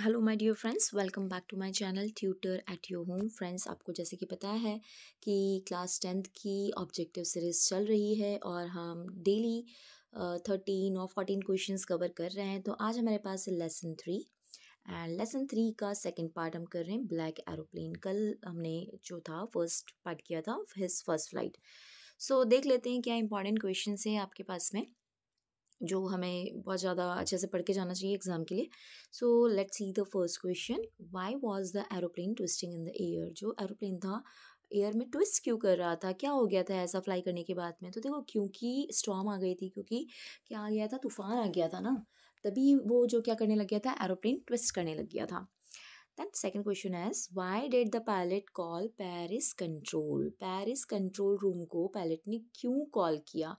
Hello my dear friends welcome back to my channel tutor at your home friends आपको जैसे कि पता है कि क्लास टेंथ की ऑब्जेक्टिव सीरीज़ चल रही है और हम डेली थर्टीन और फोर्टीन क्वेश्चंस कवर कर रहे हैं तो आज हमारे पास है lesson three and lesson three का सेकंड पार्ट हम कर रहे हैं ब्लैक एरोप्लेन कल हमने जो था फर्स्ट पार्ट किया था हिज फर्स्ट फ्लाइट सो देख लेते हैं क्या इंपॉर्टेंट क्वेश्चन हैं आपके पास में जो हमें बहुत ज़्यादा अच्छे से पढ़ के जाना चाहिए एग्ज़ाम के लिए so let's see the first question why was the aeroplane twisting in the air जो एरोप्लेन था एयर में ट्विस्ट क्यों कर रहा था क्या हो गया था ऐसा फ्लाई करने के बाद में तो देखो क्योंकि स्टॉम आ गई थी क्योंकि क्या आ गया था तूफान आ गया था ना तभी वो जो क्या करने लग गया था एरोप्लेन ट्विस्ट करने लग गया था Then second question is why did the pilot call Paris control? Paris control room को pilot ने क्यों call किया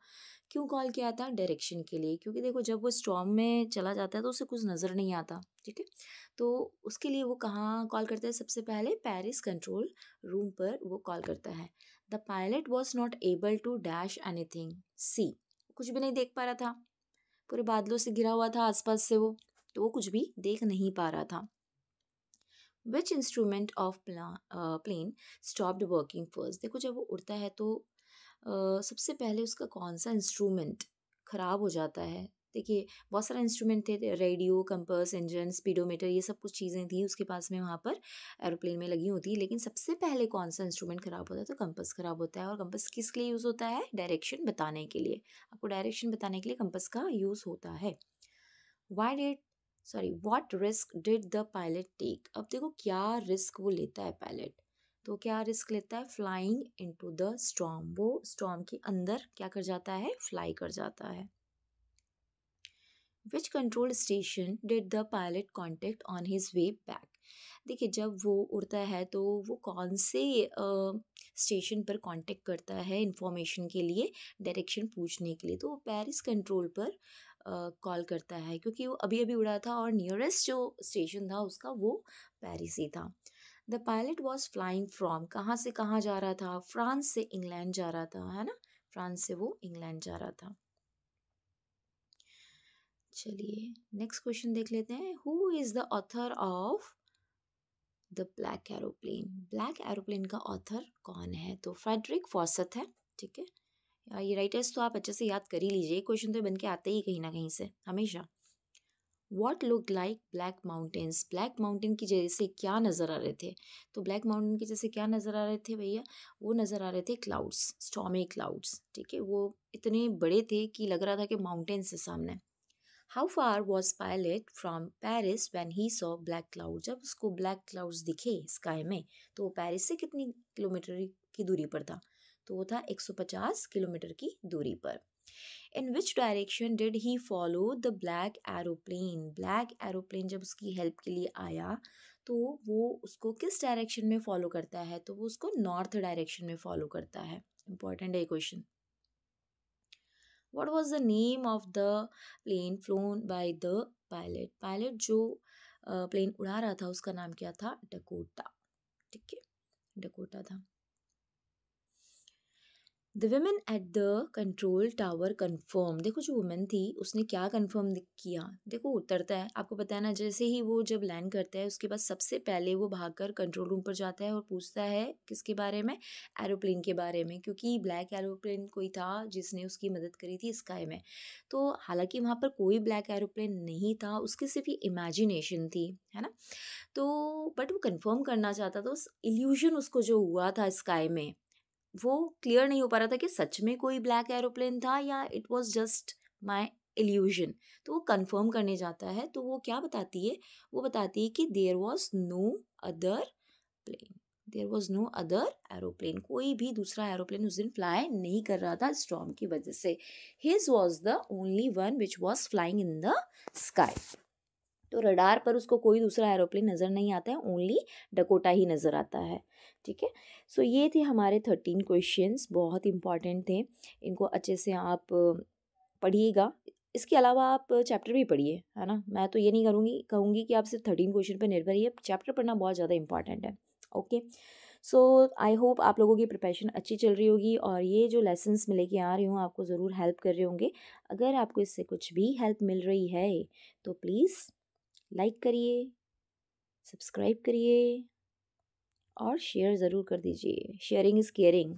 क्यों कॉल किया था डायरेक्शन के लिए क्योंकि देखो जब वो स्टॉम में चला जाता है तो उसे कुछ नज़र नहीं आता ठीक है तो उसके लिए वो कहाँ कॉल करता है सबसे पहले पेरिस कंट्रोल रूम पर वो कॉल करता है the pilot was not able to dash anything see कुछ भी नहीं देख पा रहा था पूरे बादलों से घिरा हुआ था आसपास से वो तो वो कुछ भी देख नहीं पा रहा था which instrument of plane stopped working first देखो जब वो उड़ता है तो uh, सबसे पहले उसका कौन सा इंस्ट्रूमेंट ख़राब हो जाता है देखिए बहुत सारा इंस्ट्रूमेंट थे रेडियो कंपस इंजन स्पीडोमीटर ये सब कुछ चीज़ें थी उसके पास में वहाँ पर एरोप्लेन में लगी होती लेकिन सबसे पहले कौन सा इंस्ट्रूमेंट ख़राब होता है तो कंपस ख़राब होता है और कंपस किस लिए यूज़ होता है डायरेक्शन बताने के लिए आपको डायरेक्शन बताने के लिए कंपस का यूज़ होता है why that sorry what risk did the pilot take अब देखो क्या रिस्क वो लेता है पायलट तो क्या रिस्क लेता है फ्लाइंग इनटू द स्टॉम वो स्टॉम के अंदर क्या कर जाता है फ्लाई कर जाता है which control station did the pilot contact on his way back देखिए जब वो उड़ता है तो वो कौन से स्टेशन uh, पर कॉन्टेक्ट करता है इंफॉर्मेशन के लिए डायरेक्शन पूछने के लिए तो वो पेरिस कंट्रोल पर uh, कॉल करता है क्योंकि वो अभी अभी उड़ा था और नियरेस्ट जो स्टेशन था उसका वो पेरिस ही था the pilot was flying from कहाँ से कहाँ जा रहा था फ्रांस से इंग्लैंड जा रहा था है ना फ्रांस से वो इंग्लैंड जा रहा था चलिए नेक्स्ट क्वेश्चन देख लेते हैं who is the author of the black aeroplane black aeroplane का ऑथर कौन है तो फ्रेडरिक फॉसत है ठीक है ये राइटर्स तो आप अच्छे से याद कर ही लीजिए क्वेश्चन तो बन के आते ही कहीं ना कहीं से हमेशा what look like black mountains black mountain की जैसे क्या नज़र आ रहे थे तो ब्लैक माउंटेन की जैसे क्या नज़र आ रहे थे भैया वो नज़र आ रहे थे क्लाउड्स स्टॉमी क्लाउड्स ठीक है वो इतने बड़े थे कि लग रहा था कि माउंटेन्स है सामने how far was pilot from Paris when he saw black cloud जब उसको ब्लैक क्लाउड्स दिखे स्काई में तो वो पैरिस से कितनी किलोमीटर की दूरी पर था तो वो था 150 किलोमीटर की दूरी पर in which direction did he follow the black aeroplane black aeroplane जब उसकी हेल्प के लिए आया तो वो उसको किस डायरेक्शन में फॉलो करता है तो वो उसको नॉर्थ डायरेक्शन में फॉलो करता है इंपॉर्टेंट है question what was the name of the plane flown by the pilot pilot जो प्लेन उड़ा रहा था उसका नाम क्या था डकोटा ठीक है डकोटा था the women at the control tower confirm देखो जो वुमेन थी उसने क्या कन्फर्म किया देखो उतरता है आपको पता है ना जैसे ही वो जब लैंड करता है उसके बाद सबसे पहले वो भागकर कंट्रोल रूम पर जाता है और पूछता है किसके बारे में एरोप्लेन के बारे में क्योंकि ब्लैक एरोप्लेन कोई था जिसने उसकी मदद करी थी स्काई में तो हालांकि वहाँ पर कोई ब्लैक एरोप्लेन नहीं था उसकी सिर्फ ये इमेजिनेशन थी है ना तो बट वो कन्फर्म करना चाहता था उस इल्यूजन उसको जो हुआ था स्काई में वो क्लियर नहीं हो पा रहा था कि सच में कोई ब्लैक एरोप्लेन था या it was just my illusion तो वो कन्फर्म करने जाता है तो वो क्या बताती है वो बताती है कि there was no other plane there was no other aeroplane कोई भी दूसरा एरोप्लेन उस दिन फ्लाई नहीं कर रहा था स्टॉम की वजह से his was the only one which was flying in the sky तो रडार पर उसको कोई दूसरा एरोप्लेन नज़र नहीं आता है ओनली डकोटा ही नज़र आता है ठीक है सो ये थे हमारे थर्टीन क्वेश्चंस बहुत इंपॉर्टेंट थे इनको अच्छे से आप पढ़िएगा इसके अलावा आप चैप्टर भी पढ़िए है ना मैं तो ये नहीं करूँगी कहूँगी कि आप सिर्फ थर्टीन क्वेश्चन पर निर्भर ही चैप्टर पढ़ना बहुत ज़्यादा इंपॉर्टेंट है ओके सो आई होप आप लोगों की प्रिपरेशन अच्छी चल रही होगी और ये जो लेसन्स मैं लेके आ रही हूँ आपको ज़रूर हेल्प कर रहे होंगे अगर आपको इससे कुछ भी हेल्प मिल रही है तो प्लीज़ लाइक करिए सब्सक्राइब करिए और शेयर ज़रूर कर दीजिए sharing is caring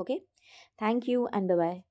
okay thank you and bye